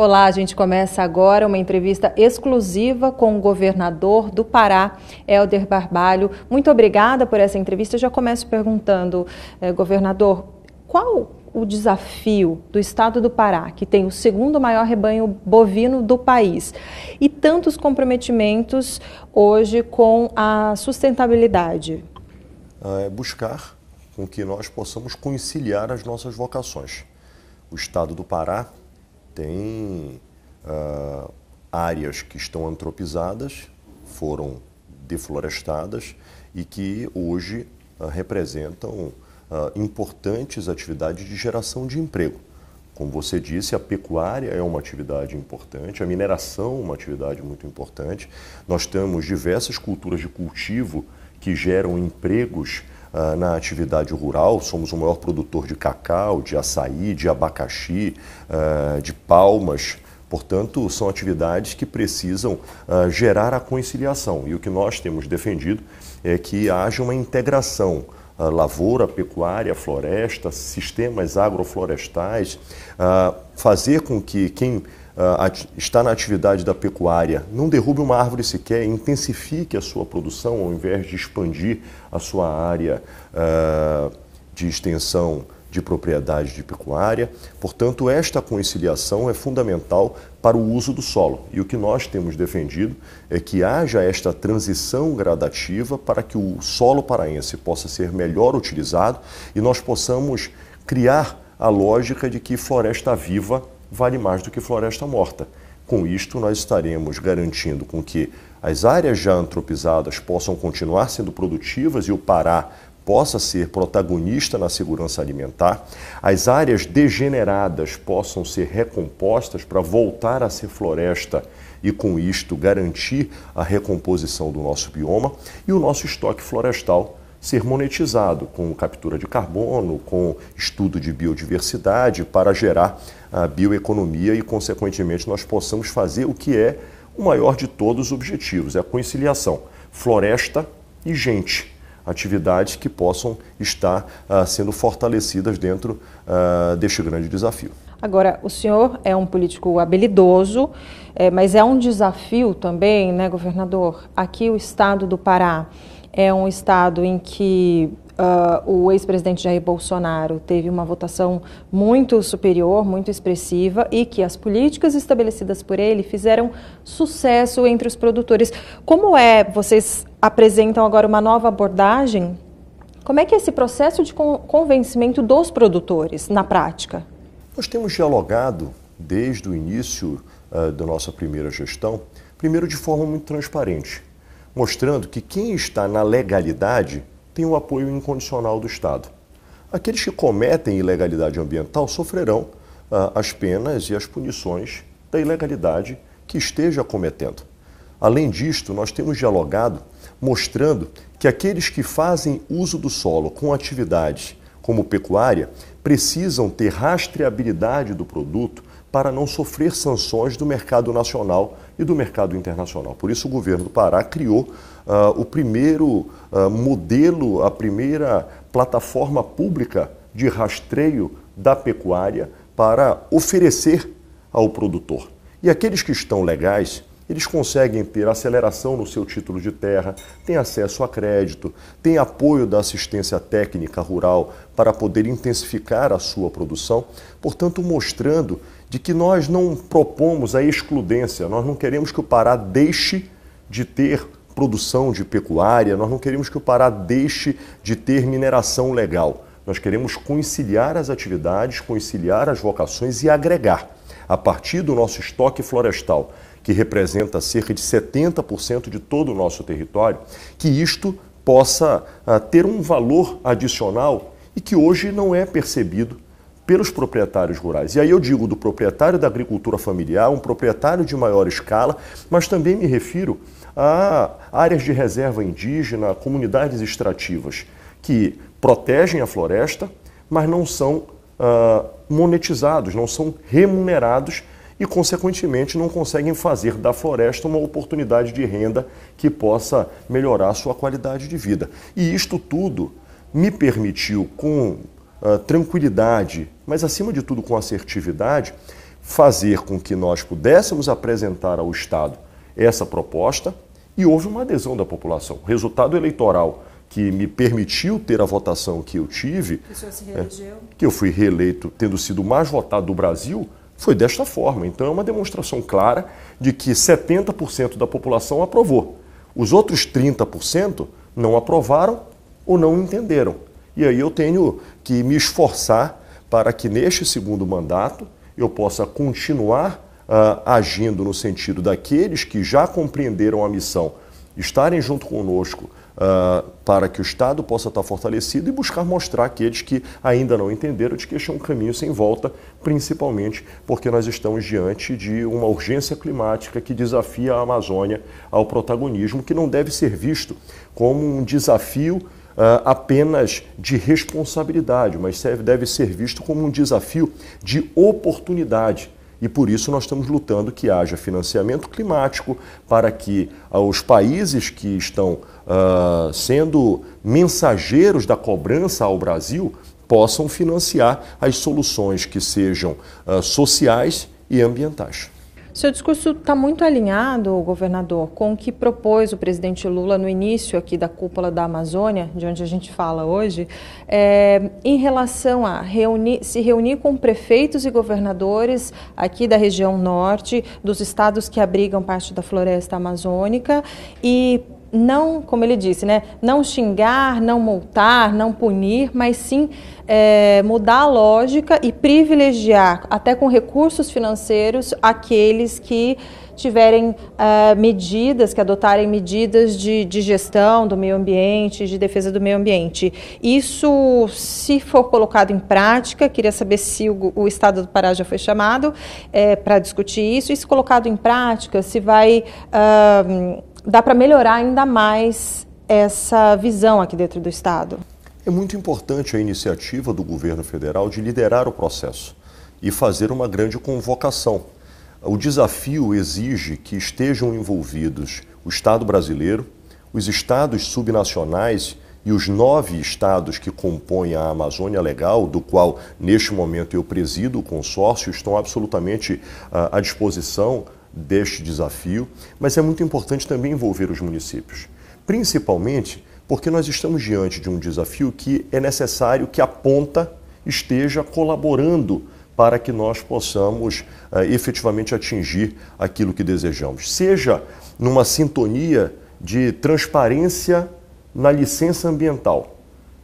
Olá, a gente começa agora uma entrevista exclusiva com o governador do Pará, Helder Barbalho. Muito obrigada por essa entrevista. Eu já começo perguntando, eh, governador, qual o desafio do estado do Pará, que tem o segundo maior rebanho bovino do país, e tantos comprometimentos hoje com a sustentabilidade? Ah, é buscar com que nós possamos conciliar as nossas vocações. O estado do Pará tem uh, áreas que estão antropizadas, foram deflorestadas e que hoje uh, representam uh, importantes atividades de geração de emprego. Como você disse, a pecuária é uma atividade importante, a mineração é uma atividade muito importante. Nós temos diversas culturas de cultivo que geram empregos ah, na atividade rural, somos o maior produtor de cacau, de açaí, de abacaxi, ah, de palmas. Portanto, são atividades que precisam ah, gerar a conciliação. E o que nós temos defendido é que haja uma integração Uh, lavoura, pecuária, floresta, sistemas agroflorestais, uh, fazer com que quem ah, está na atividade da pecuária, não derrube uma árvore sequer, intensifique a sua produção ao invés de expandir a sua área ah, de extensão de propriedade de pecuária. Portanto, esta conciliação é fundamental para o uso do solo. E o que nós temos defendido é que haja esta transição gradativa para que o solo paraense possa ser melhor utilizado e nós possamos criar a lógica de que floresta viva vale mais do que floresta morta. Com isto, nós estaremos garantindo com que as áreas já antropizadas possam continuar sendo produtivas e o Pará possa ser protagonista na segurança alimentar, as áreas degeneradas possam ser recompostas para voltar a ser floresta e, com isto, garantir a recomposição do nosso bioma e o nosso estoque florestal ser monetizado com captura de carbono, com estudo de biodiversidade para gerar a bioeconomia e, consequentemente, nós possamos fazer o que é o maior de todos os objetivos, é a conciliação floresta e gente, atividades que possam estar uh, sendo fortalecidas dentro uh, deste grande desafio. Agora, o senhor é um político habilidoso, é, mas é um desafio também, né, governador? Aqui o estado do Pará é um estado em que uh, o ex-presidente Jair Bolsonaro teve uma votação muito superior, muito expressiva, e que as políticas estabelecidas por ele fizeram sucesso entre os produtores. Como é, vocês apresentam agora uma nova abordagem? Como é que é esse processo de convencimento dos produtores na prática? Nós temos dialogado desde o início uh, da nossa primeira gestão, primeiro de forma muito transparente, mostrando que quem está na legalidade tem o apoio incondicional do Estado. Aqueles que cometem ilegalidade ambiental sofrerão uh, as penas e as punições da ilegalidade que esteja cometendo. Além disto, nós temos dialogado mostrando que aqueles que fazem uso do solo com atividades como pecuária, precisam ter rastreabilidade do produto para não sofrer sanções do mercado nacional e do mercado internacional. Por isso, o governo do Pará criou uh, o primeiro uh, modelo, a primeira plataforma pública de rastreio da pecuária para oferecer ao produtor. E aqueles que estão legais, eles conseguem ter aceleração no seu título de terra, têm acesso a crédito, têm apoio da assistência técnica rural para poder intensificar a sua produção, portanto, mostrando de que nós não propomos a excludência, nós não queremos que o Pará deixe de ter produção de pecuária, nós não queremos que o Pará deixe de ter mineração legal. Nós queremos conciliar as atividades, conciliar as vocações e agregar, a partir do nosso estoque florestal, que representa cerca de 70% de todo o nosso território, que isto possa uh, ter um valor adicional e que hoje não é percebido pelos proprietários rurais. E aí eu digo do proprietário da agricultura familiar, um proprietário de maior escala, mas também me refiro a áreas de reserva indígena, comunidades extrativas que protegem a floresta, mas não são uh, monetizados, não são remunerados e, consequentemente, não conseguem fazer da floresta uma oportunidade de renda que possa melhorar a sua qualidade de vida. E isto tudo me permitiu, com uh, tranquilidade, mas acima de tudo com assertividade, fazer com que nós pudéssemos apresentar ao Estado essa proposta e houve uma adesão da população. O resultado eleitoral que me permitiu ter a votação que eu tive, que, é, que eu fui reeleito, tendo sido o mais votado do Brasil, foi desta forma. Então é uma demonstração clara de que 70% da população aprovou. Os outros 30% não aprovaram ou não entenderam. E aí eu tenho que me esforçar para que neste segundo mandato eu possa continuar uh, agindo no sentido daqueles que já compreenderam a missão estarem junto conosco uh, para que o Estado possa estar fortalecido e buscar mostrar aqueles que ainda não entenderam de que este é um caminho sem volta, principalmente porque nós estamos diante de uma urgência climática que desafia a Amazônia ao protagonismo, que não deve ser visto como um desafio Uh, apenas de responsabilidade, mas deve ser visto como um desafio de oportunidade e por isso nós estamos lutando que haja financiamento climático para que ah, os países que estão uh, sendo mensageiros da cobrança ao Brasil possam financiar as soluções que sejam uh, sociais e ambientais. Seu discurso está muito alinhado, governador, com o que propôs o presidente Lula no início aqui da cúpula da Amazônia, de onde a gente fala hoje, é, em relação a reunir, se reunir com prefeitos e governadores aqui da região norte, dos estados que abrigam parte da floresta amazônica e não, como ele disse, né, não xingar, não multar, não punir, mas sim é, mudar a lógica e privilegiar, até com recursos financeiros, aqueles que tiverem uh, medidas, que adotarem medidas de, de, gestão do meio ambiente, de defesa do meio ambiente. Isso, se for colocado em prática, queria saber se o, o Estado do Pará já foi chamado é, para discutir isso, e se colocado em prática, se vai uh, ah, dar para melhorar ainda mais essa visão aqui dentro do Estado. É muito importante a iniciativa do governo federal de liderar o processo e fazer uma grande convocação. O desafio exige que estejam envolvidos o Estado brasileiro, os estados subnacionais e os nove estados que compõem a Amazônia Legal, do qual neste momento eu presido o consórcio, estão absolutamente ah, à disposição deste desafio, mas é muito importante também envolver os municípios, principalmente porque nós estamos diante de um desafio que é necessário que a ponta esteja colaborando para que nós possamos uh, efetivamente atingir aquilo que desejamos. Seja numa sintonia de transparência na licença ambiental,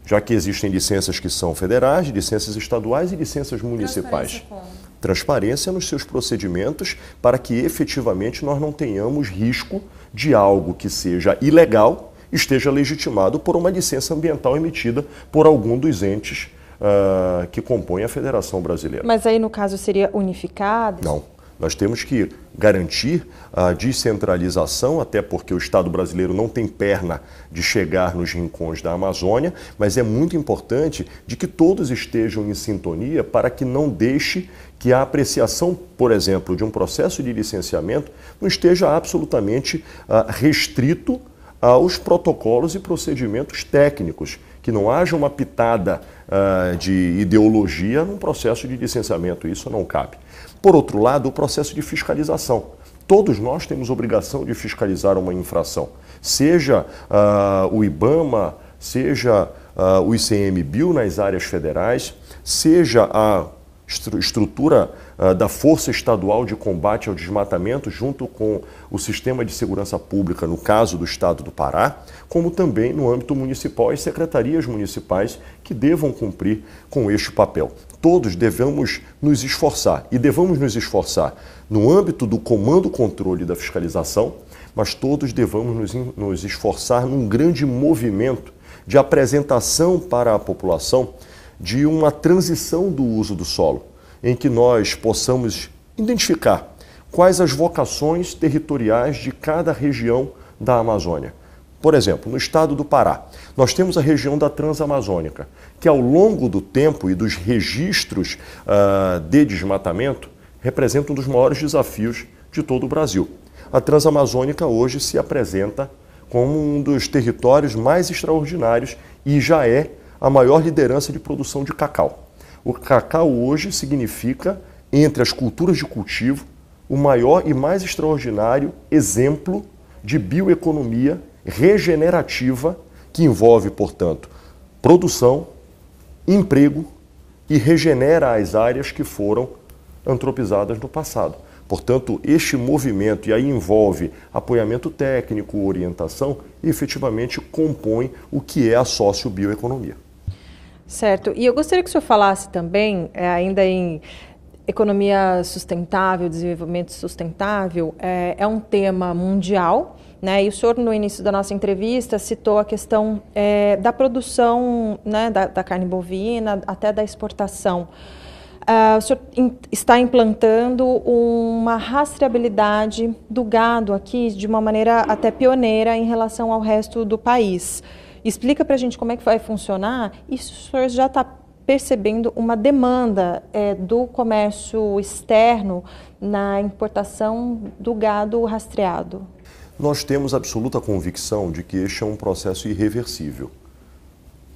já que existem licenças que são federais, licenças estaduais e licenças municipais. Transparência, Transparência nos seus procedimentos para que efetivamente nós não tenhamos risco de algo que seja ilegal esteja legitimado por uma licença ambiental emitida por algum dos entes uh, que compõem a Federação Brasileira. Mas aí, no caso, seria unificada? Não. Nós temos que garantir a descentralização, até porque o Estado brasileiro não tem perna de chegar nos rincões da Amazônia, mas é muito importante de que todos estejam em sintonia para que não deixe que a apreciação, por exemplo, de um processo de licenciamento não esteja absolutamente ah, restrito uh, os protocolos e procedimentos técnicos, que não haja uma pitada uh, de ideologia num processo de licenciamento, isso não cabe. Por outro lado, o processo de fiscalização. Todos nós temos obrigação de fiscalizar uma infração, seja uh, o IBAMA, seja ah, o ICMBio nas áreas federais, seja a estrutura ah, da Força Estadual de Combate ao Desmatamento, junto com o Sistema de Segurança Pública, no caso do Estado do Pará, como também no âmbito municipal, as secretarias municipais que devam cumprir com este papel. Todos devemos nos esforçar e devamos nos esforçar no âmbito do comando, controle e da fiscalização, mas todos devemos nos esforçar num grande movimento de apresentação para a população de uma transição do uso do solo, em que nós possamos identificar quais as vocações territoriais de cada região da Amazônia. Por exemplo, no estado do Pará, nós temos a região da Transamazônica, que ao longo do tempo e dos registros uh, de desmatamento, representa um dos maiores desafios de todo o Brasil. A Transamazônica hoje se apresenta como um dos territórios mais extraordinários e já é a maior liderança de produção de cacau. O cacau hoje significa, entre as culturas de cultivo, o maior e mais extraordinário exemplo de bioeconomia regenerativa que envolve, portanto, produção, emprego e regenera as áreas que foram antropizadas no passado. Portanto, este movimento, e aí envolve apoiamento técnico, orientação, efetivamente compõe o que é a sócio-bioeconomia. Certo. E eu gostaria que o senhor falasse também, é, ainda em economia sustentável, desenvolvimento sustentável, é, é um tema mundial. Né? E o senhor, no início da nossa entrevista, citou a questão é, da produção né, da, da, carne bovina, até da exportação. Uh, o senhor in, está implantando uma rastreabilidade do gado aqui de uma maneira até pioneira em relação ao resto do país. Explica para a gente como é que vai funcionar e se o senhor já está percebendo uma demanda é, do comércio externo na importação do gado rastreado. Nós temos absoluta convicção de que este é um processo irreversível.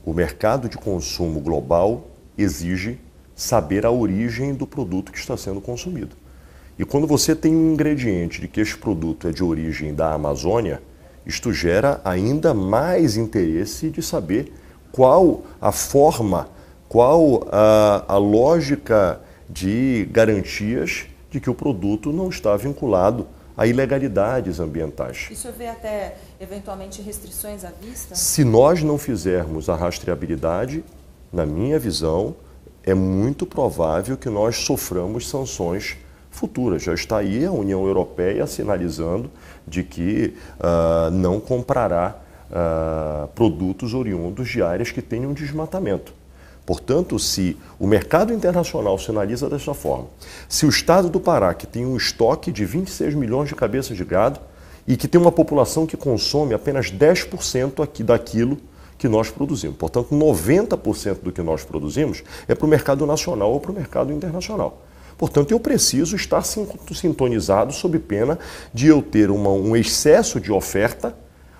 O mercado de consumo global exige saber a origem do produto que está sendo consumido. E quando você tem um ingrediente de que este produto é de origem da Amazônia, isto gera ainda mais interesse de saber qual a forma, qual a, a lógica de garantias de que o produto não está vinculado a ilegalidades ambientais. Isso vê até eventualmente restrições à vista? Se nós não fizermos a rastreabilidade, na minha visão, é muito provável que nós soframos sanções futuras. Já está aí a União Europeia sinalizando de que uh, não comprará uh, produtos oriundos de áreas que tenham desmatamento. Portanto, se o mercado internacional sinaliza dessa forma, se o estado do Pará, que tem um estoque de 26 milhões de cabeças de gado e que tem uma população que consome apenas 10% aqui daquilo que nós produzimos, portanto, 90% do que nós produzimos é para o mercado nacional ou para o mercado internacional. Portanto, eu preciso estar sintonizado sob pena de eu ter uma, um excesso de oferta,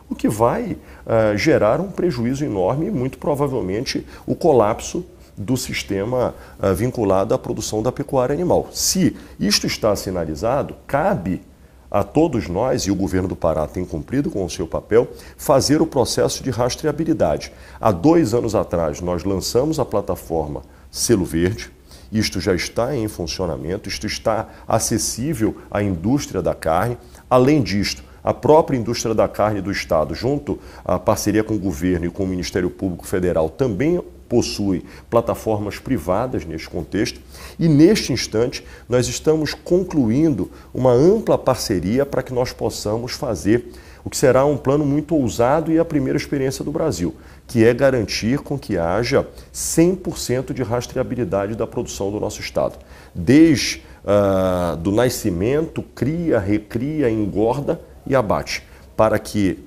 o que vai uh, gerar um prejuízo enorme e muito provavelmente o colapso do sistema uh, vinculado à produção da pecuária animal. Se isto está sinalizado, cabe a todos nós, e o governo do Pará tem cumprido com o seu papel, fazer o processo de rastreabilidade. Há dois anos atrás, nós lançamos a plataforma Selo Verde, isto já está em funcionamento, isto está acessível à indústria da carne. Além disto, a própria indústria da carne do Estado, junto à parceria com o governo e com o Ministério Público Federal, também possui plataformas privadas neste contexto e neste instante nós estamos concluindo uma ampla parceria para que nós possamos fazer o que será um plano muito ousado e a primeira experiência do Brasil, que é garantir com que haja 100% de rastreabilidade da produção do nosso Estado. Desde uh, ah, do nascimento, cria, recria, engorda e abate, para que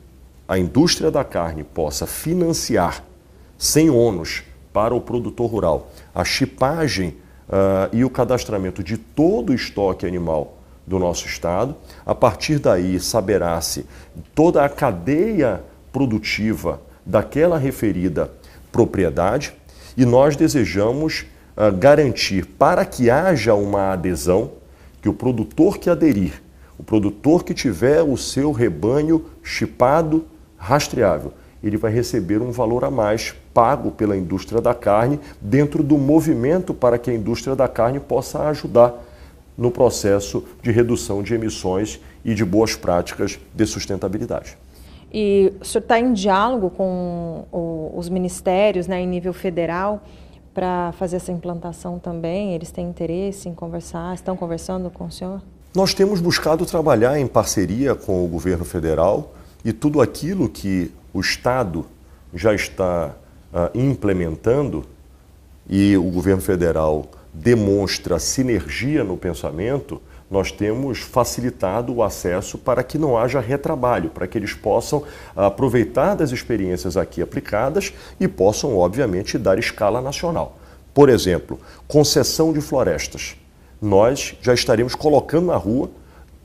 a indústria da carne possa financiar sem ônus para o produtor rural a chipagem uh, e o cadastramento de todo o estoque animal do nosso Estado. A partir daí, saberá-se toda a cadeia produtiva daquela referida propriedade e nós desejamos uh, garantir, para que haja uma adesão, que o produtor que aderir, o produtor que tiver o seu rebanho chipado, rastreável, ele vai receber um valor a mais pago pela indústria da carne dentro do movimento para que a indústria da carne possa ajudar no processo de redução de emissões e de boas práticas de sustentabilidade. E o senhor está em diálogo com os ministérios né, em nível federal para fazer essa implantação também? Eles têm interesse em conversar? Estão conversando com o senhor? Nós temos buscado trabalhar em parceria com o governo federal e tudo aquilo que o Estado já está uh, implementando e o governo federal demonstra sinergia no pensamento, nós temos facilitado o acesso para que não haja retrabalho, para que eles possam aproveitar das experiências aqui aplicadas e possam, obviamente, dar escala nacional. Por exemplo, concessão de florestas. Nós já estaremos colocando na rua,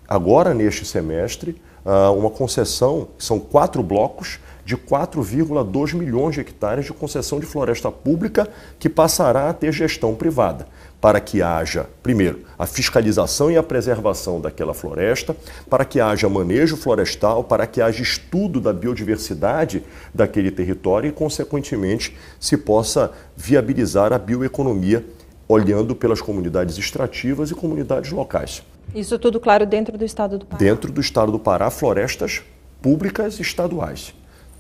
agora neste semestre, ah, uma concessão, são quatro blocos de 4,2 milhões de hectares de concessão de floresta pública que passará a ter gestão privada, para que haja, primeiro, a fiscalização e a preservação daquela floresta, para que haja manejo florestal, para que haja estudo da biodiversidade daquele território e, consequentemente, se possa viabilizar a bioeconomia olhando pelas comunidades extrativas e comunidades locais. Isso tudo, claro, dentro do estado do Pará? Dentro do estado do Pará, florestas públicas estaduais.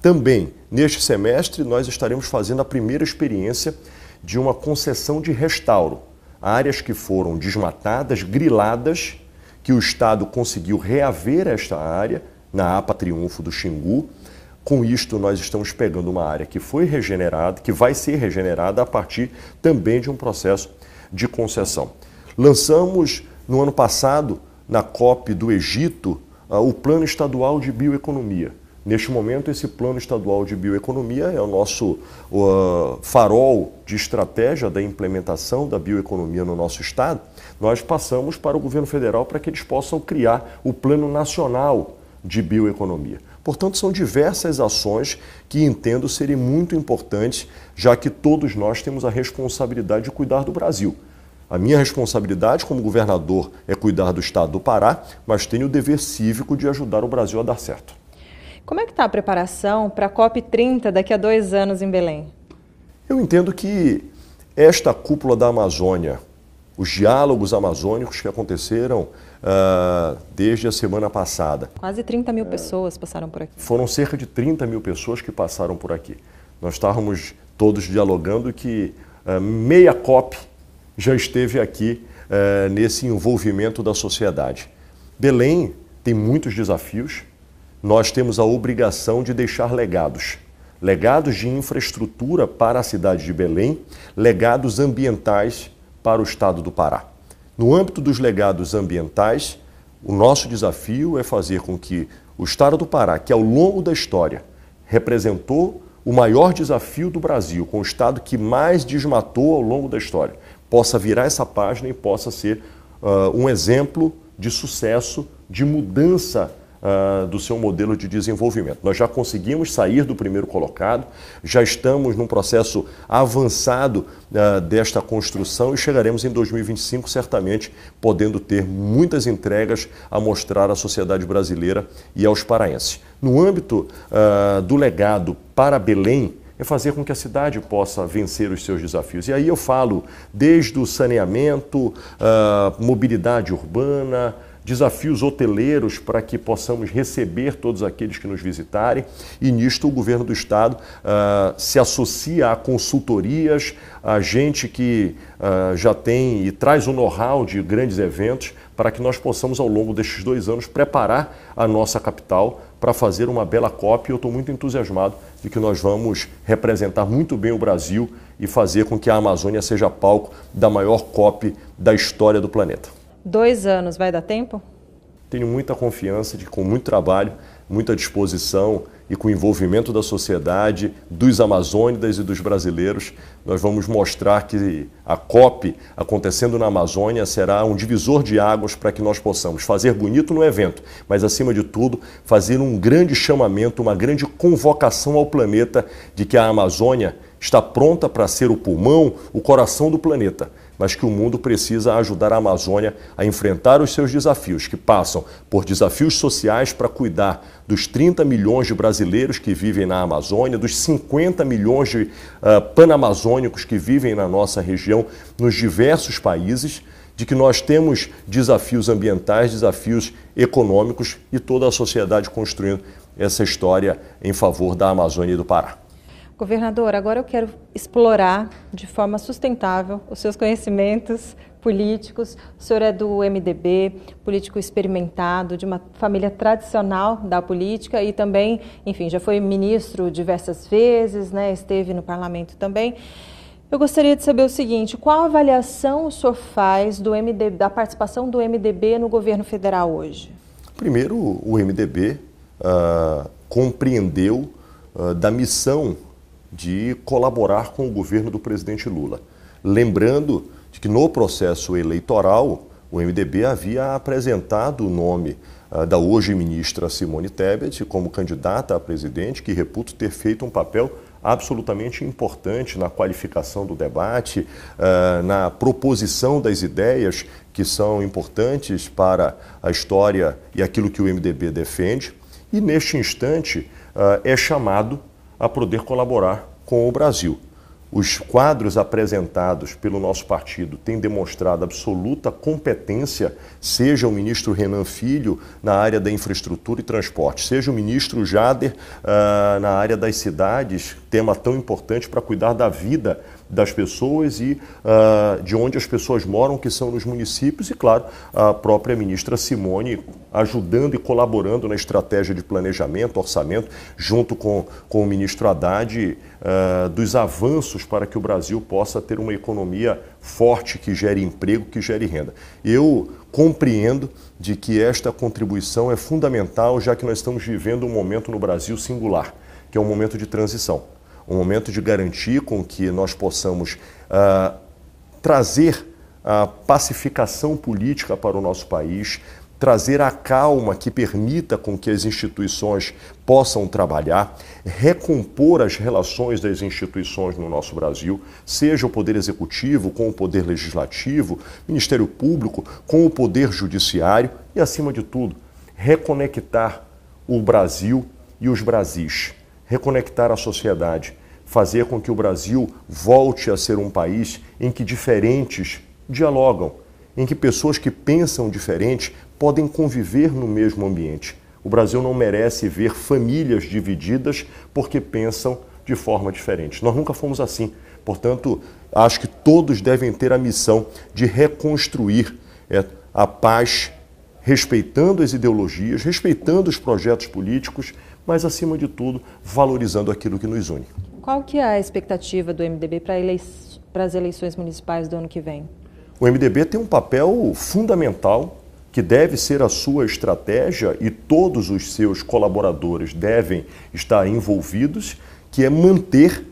Também, neste semestre, nós estaremos fazendo a primeira experiência de uma concessão de restauro. Áreas que foram desmatadas, griladas, que o Estado conseguiu reaver esta área na APA Triunfo do Xingu. Com isto, nós estamos pegando uma área que foi regenerada, que vai ser regenerada a partir também de um processo de concessão. Lançamos no ano passado, na COP do Egito, ah, o Plano Estadual de Bioeconomia Neste momento, esse Plano Estadual de Bioeconomia é o nosso uh, farol de estratégia da implementação da bioeconomia no nosso Estado. Nós passamos para o governo federal para que eles possam criar o Plano Nacional de Bioeconomia. Portanto, são diversas ações que entendo serem muito importantes, já que todos nós temos a responsabilidade de cuidar do Brasil. A minha responsabilidade como governador é cuidar do estado do Pará, mas tenho o dever cívico de ajudar o Brasil a dar certo. Como é que está a preparação para a COP30 daqui a dois anos em Belém? Eu entendo que esta cúpula da Amazônia, os diálogos amazônicos que aconteceram uh, desde a semana passada. Quase 30 mil é, pessoas passaram por aqui. Foram cerca de 30 mil pessoas que passaram por aqui. Nós estávamos todos dialogando que uh, meia COP já esteve aqui uh, nesse envolvimento da sociedade. Belém tem muitos desafios, nós temos a obrigação de deixar legados. Legados de infraestrutura para a cidade de Belém, legados ambientais para o estado do Pará. No âmbito dos legados ambientais, o nosso desafio é fazer com que o estado do Pará, que ao longo da história representou o maior desafio do Brasil, com o estado que mais desmatou ao longo da história, possa virar essa página e possa ser uh, um exemplo de sucesso, de mudança ah, do seu modelo de desenvolvimento. Nós já conseguimos sair do primeiro colocado, já estamos num processo avançado uh, desta construção e chegaremos em 2025 certamente podendo ter muitas entregas a mostrar à sociedade brasileira e aos paraenses. No âmbito uh, do legado para Belém, é fazer com que a cidade possa vencer os seus desafios. E aí eu falo desde o saneamento, uh, mobilidade urbana, desafios hoteleiros para que possamos receber todos aqueles que nos visitarem, e nisto o governo do estado uh, se associa a consultorias, a gente que uh, já tem e traz o um know-how de grandes eventos para que nós possamos, ao longo destes dois anos, preparar a nossa capital para fazer uma bela COP. eu estou muito entusiasmado de que nós vamos representar muito bem o Brasil e fazer com que a Amazônia seja palco da maior COP da história do planeta dois anos, vai dar tempo? Tenho muita confiança de que com muito trabalho, muita disposição e com o envolvimento da sociedade, dos amazônidas e dos brasileiros, nós vamos mostrar que a COP acontecendo na Amazônia será um divisor de águas para que nós possamos fazer bonito no evento, mas acima de tudo, fazer um grande chamamento, uma grande convocação ao planeta de que a Amazônia está pronta para ser o pulmão, o coração do planeta mas que o mundo precisa ajudar a Amazônia a enfrentar os seus desafios, que passam por desafios sociais para cuidar dos 30 milhões de brasileiros que vivem na Amazônia, dos 50 milhões de uh, panamazônicos que vivem na nossa região, nos diversos países, de que nós temos desafios ambientais, desafios econômicos e toda a sociedade construindo essa história em favor da Amazônia e do Pará. Governador, agora eu quero explorar de forma sustentável os seus conhecimentos políticos. O senhor é do MDB, político experimentado, de uma família tradicional da política e também, enfim, já foi ministro diversas vezes, né? esteve no parlamento também. Eu gostaria de saber o seguinte: qual avaliação o senhor faz do MDB, da participação do MDB no governo federal hoje? Primeiro, o MDB uh, ah, compreendeu uh, da missão de colaborar com o governo do presidente Lula. Lembrando de que no processo eleitoral, o MDB havia apresentado o nome ah, da hoje ministra Simone Tebet como candidata a presidente, que reputo ter feito um papel absolutamente importante na qualificação do debate, ah, na proposição das ideias que são importantes para a história e aquilo que o MDB defende. E neste instante ah, é chamado a poder colaborar com o Brasil. Os quadros apresentados pelo nosso partido têm demonstrado absoluta competência, seja o ministro Renan Filho na área da infraestrutura e transporte, seja o ministro Jader uh, na área das cidades, tema tão importante para cuidar da vida das pessoas e uh, de onde as pessoas moram, que são nos municípios, e, claro, a própria ministra Simone ajudando e colaborando na estratégia de planejamento, orçamento, junto com, com o ministro Haddad, uh, dos avanços para que o Brasil possa ter uma economia forte que gere emprego, que gere renda. Eu compreendo de que esta contribuição é fundamental, já que nós estamos vivendo um momento no Brasil singular, que é um momento de transição o momento de garantir com que nós possamos ah, trazer a pacificação política para o nosso país, trazer a calma que permita com que as instituições possam trabalhar, recompor as relações das instituições no nosso Brasil, seja o poder executivo com o poder legislativo, Ministério Público com o poder judiciário e acima de tudo, reconectar o Brasil e os Brasis reconectar a sociedade, fazer com que o Brasil volte a ser um país em que diferentes dialogam, em que pessoas que pensam diferente podem conviver no mesmo ambiente. O Brasil não merece ver famílias divididas porque pensam de forma diferente. Nós nunca fomos assim. Portanto, acho que todos devem ter a missão de reconstruir é, a paz, respeitando as ideologias, respeitando os projetos políticos mas acima de tudo, valorizando aquilo que nos une. Qual que é a expectativa do MDB para elei as eleições municipais do ano que vem? O MDB tem um papel fundamental que deve ser a sua estratégia e todos os seus colaboradores devem estar envolvidos, que é manter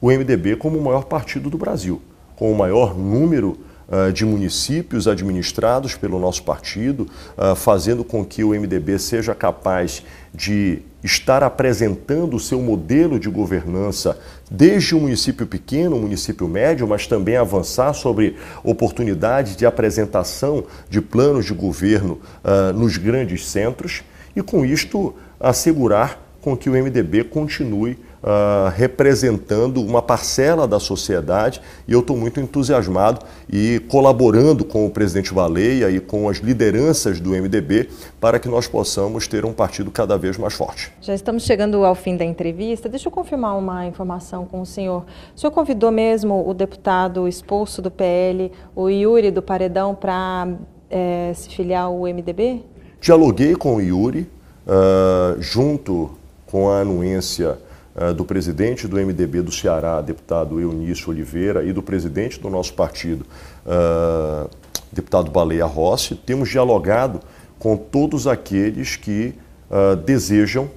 o MDB como o maior partido do Brasil, com o maior número ah, de municípios administrados pelo nosso partido, ah, fazendo com que o MDB seja capaz de estar apresentando o seu modelo de governança desde o um município pequeno, um município médio, mas também avançar sobre oportunidades de apresentação de planos de governo uh, nos grandes centros e, com isto, assegurar com que o MDB continue uh, representando uma parcela da sociedade e eu estou muito entusiasmado e colaborando com o presidente Baleia e com as lideranças do MDB para que nós possamos ter um partido cada vez mais forte. Já estamos chegando ao fim da entrevista. Deixa eu confirmar uma informação com o senhor. O senhor convidou mesmo o deputado expulso do PL, o Yuri do Paredão, para é, eh, se filiar ao MDB? Dialoguei com o Yuri, uh, junto com a anuência eh, do presidente do MDB do Ceará, deputado Eunício Oliveira, e do presidente do nosso partido, eh, deputado Baleia Rossi, temos dialogado com todos aqueles que eh, desejam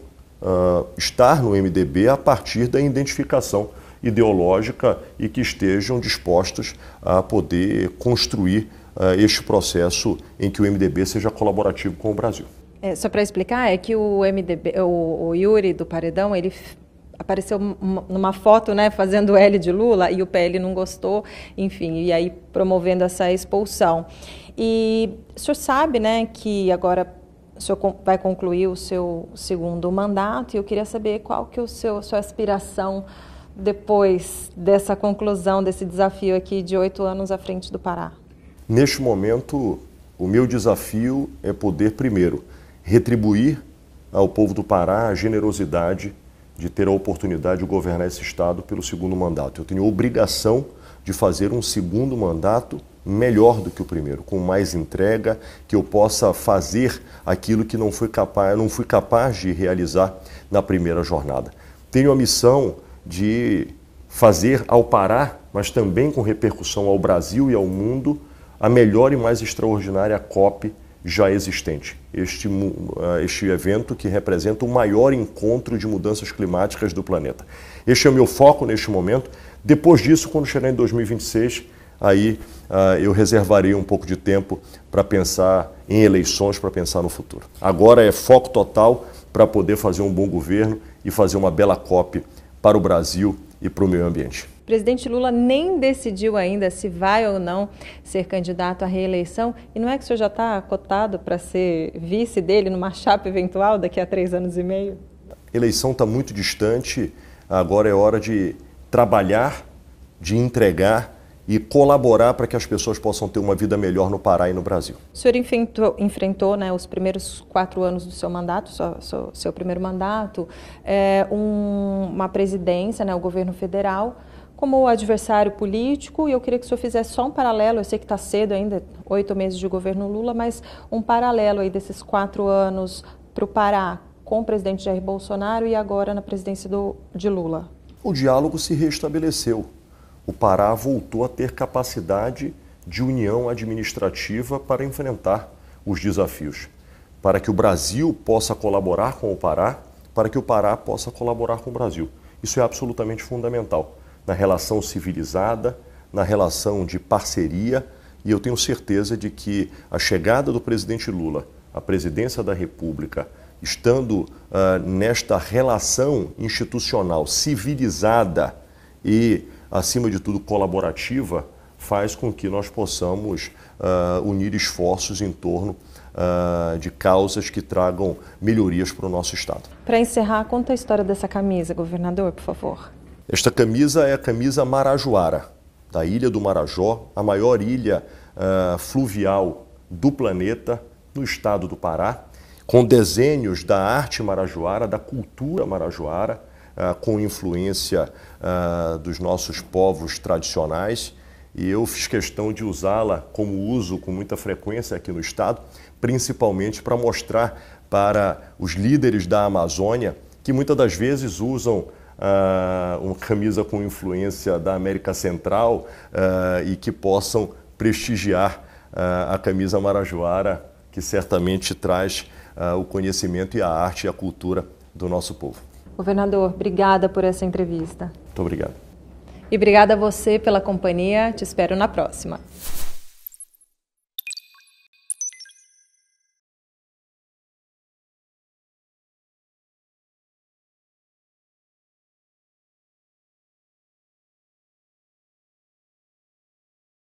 estar no MDB a partir da identificação ideológica e que estejam dispostos a poder construir este processo em que o MDB seja colaborativo com o Brasil. É, só para explicar, é que o MDB, o, o Yuri do Paredão, ele apareceu numa foto, né, fazendo L de Lula e o PL não gostou, enfim, e aí promovendo essa expulsão. E o senhor sabe, né, que agora o senhor vai concluir o seu segundo mandato e eu queria saber qual que é o seu sua aspiração depois dessa conclusão desse desafio aqui de oito anos à frente do Pará. Neste momento, o meu desafio é poder primeiro retribuir ao povo do Pará a generosidade de ter a oportunidade de governar esse Estado pelo segundo mandato. Eu tenho obrigação de fazer um segundo mandato melhor do que o primeiro, com mais entrega, que eu possa fazer aquilo que não fui capaz, não fui capaz de realizar na primeira jornada. Tenho a missão de fazer ao Pará, mas também com repercussão ao Brasil e ao mundo, a melhor e mais extraordinária COP já existente. Este, eh, este evento que representa o maior encontro de mudanças climáticas do planeta. Este é o meu foco neste momento. Depois disso, quando chegar em 2026, aí eh, eu reservaria um pouco de tempo para pensar em eleições, para pensar no futuro. Agora é foco total para poder fazer um bom governo e fazer uma bela COP para o Brasil e para o meio ambiente presidente Lula nem decidiu ainda se vai ou não ser candidato à reeleição. E não é que o senhor já está cotado para ser vice dele numa chapa eventual daqui a três anos e meio? Eleição está muito distante. Agora é hora de trabalhar, de entregar e colaborar para que as pessoas possam ter uma vida melhor no Pará e no Brasil. O senhor enfrentou, enfrentou né, os primeiros quatro anos do seu mandato, seu, seu, seu primeiro mandato, é, um, uma presidência, né, o governo federal como adversário político, e eu queria que o senhor fizesse só um paralelo, eu sei que está cedo ainda, oito meses de governo Lula, mas um paralelo aí desses quatro anos para o Pará com o presidente Jair Bolsonaro e agora na presidência do, de Lula. O diálogo se restabeleceu. O Pará voltou a ter capacidade de união administrativa para enfrentar os desafios, para que o Brasil possa colaborar com o Pará, para que o Pará possa colaborar com o Brasil. Isso é absolutamente fundamental na relação civilizada, na relação de parceria, e eu tenho certeza de que a chegada do presidente Lula à presidência da República, estando uh, nesta relação institucional civilizada e, acima de tudo, colaborativa, faz com que nós possamos uh, unir esforços em torno uh, de causas que tragam melhorias para o nosso Estado. Para encerrar, conta a história dessa camisa, governador, por favor. Esta camisa é a camisa Marajoara, da ilha do Marajó, a maior ilha uh, fluvial do planeta, no estado do Pará, com desenhos da arte marajoara, da cultura marajoara, uh, com influência uh, dos nossos povos tradicionais. E eu fiz questão de usá-la como uso com muita frequência aqui no estado, principalmente para mostrar para os líderes da Amazônia que muitas das vezes usam uh, uma camisa com influência da América Central uh, e que possam prestigiar uh, a camisa marajoara, que certamente traz o conhecimento e a arte e a cultura do nosso povo. Governador, obrigada por essa entrevista. Muito obrigado. E obrigada a você pela companhia. Te espero na próxima.